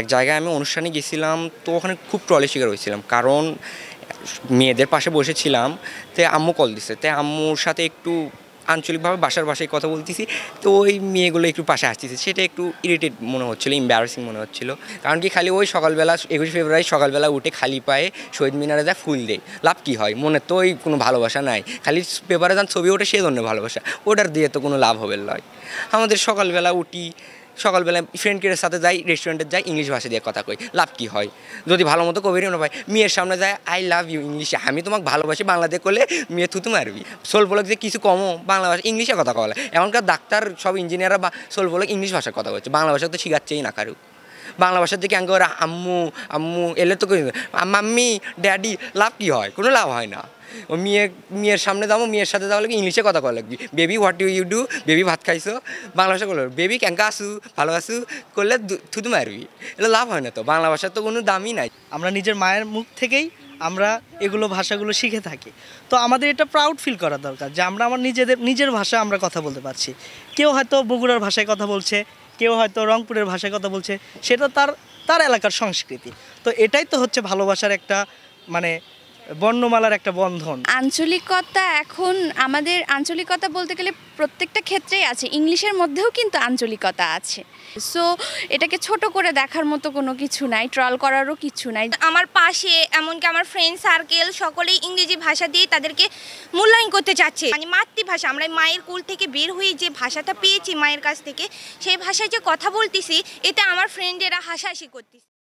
এক জায়গায় আমি অনুষ্ঠানে গেছিলাম তো ওখানে খুব ট্রলের শিকার হয়েছিলাম কারণ মেয়েদের পাশে বসেছিলাম তে আম্মু কল দিছে তে আম্মুর সাথে একটু আঞ্চলিকভাবে বাসার ভাষায় কথা বলতেছি তো ওই মেয়েগুলো একটু পাশে আসতেছে সেটা একটু ইরিটেড মনে হচ্ছিলো ইম্বারাসিং মনে হচ্ছিলো কারণ কি খালি ওই সকালবেলা একুশে ফেব্রুয়ারি সকালবেলা উঠে খালি পায়ে শহীদ মিনারে যা ফুল দেয় লাভ কী হয় মনে তো ওই কোনো ভালোবাসা নাই খালি পেপারে যান ছবি ওঠে সে ধরনের ভালোবাসা ওটার দিয়ে তো কোনো লাভ হবে নয় আমাদের সকালবেলা উঠি সকালবেলা ফ্রেন্ডকের সাথে যাই রেস্টুরেন্টে যাই ইংলিশ ভাষা দিয়ে কথা কই লাভ কি হয় যদি ভালো মতো কবির না হয় মেয়ের সামনে যায় আই লাভ ইউ ইংলিশে আমি তোমাকে ভালোবাসি বাংলাতে করলে মেয়ে থুতু মারবি সোল বলক যে কিছু কমও বাংলা ভাষা ইংলিশে কথা বলে এমনকার ডাক্তার সব ইঞ্জিনিয়াররা বা সোল বলক ইংলিশ ভাষায় কথা বলছে বাংলা ভাষা তো শিখাচ্ছেই না কারু বাংলা ভাষার যে ক্যাঙ্গ আম্মু আম্মু এলে তো মাম্মি ড্যাডি লাভ কি হয় কোনো লাভ হয় না মেয়ে মেয়ের সামনে যাবো মেয়ের সাথে যাওয়া লাগবে ইংলিশে কথা কওয়া লাগবে baby what you you do baby ভাত খাইছো বাংলা ভাষা করলো বেবি ক্যাঙ্কা আসু ভালো আসু করলে থুতু মারবি এটা লাভ হয় না তো বাংলা ভাষার তো কোনো দামই নাই আমরা নিজের মায়ের মুখ থেকেই আমরা এগুলো ভাষাগুলো শিখে থাকি তো আমাদের এটা প্রাউড ফিল করা দরকার যে আমরা আমার নিজেদের নিজের ভাষা আমরা কথা বলতে পারছি কেউ হয়তো বগুড়ার ভাষায় কথা বলছে কেউ হয়তো রংপুরের ভাষায় কথা বলছে সেটা তার তার এলাকার সংস্কৃতি তো এটাই তো হচ্ছে ভালোবাসার একটা মানে বর্ণমালার একটা বন্ধন আঞ্চলিকতা এখন আমাদের আঞ্চলিকতা বলতে গেলে প্রত্যেকটা ক্ষেত্রেই আছে ইংলিশের মধ্যেও কিন্তু আঞ্চলিকতা আছে সো এটাকে ছোট করে দেখার মতো কোনো কিছু নাই ট্রল করারও কিছু নাই আমার পাশে এমনকি আমার ফ্রেন্ড সার্কেল সকলেই ইংরেজি ভাষা দিয়ে তাদেরকে মূল্যায়ন করতে চাচ্ছে মানে মাতৃভাষা আমরা মায়ের কুল থেকে বের হয়ে যে ভাষাটা পেয়েছি মায়ের কাছ থেকে সেই ভাষায় যে কথা বলতেছি এতে আমার ফ্রেন্ডেরা হাসাহাসি করতেছে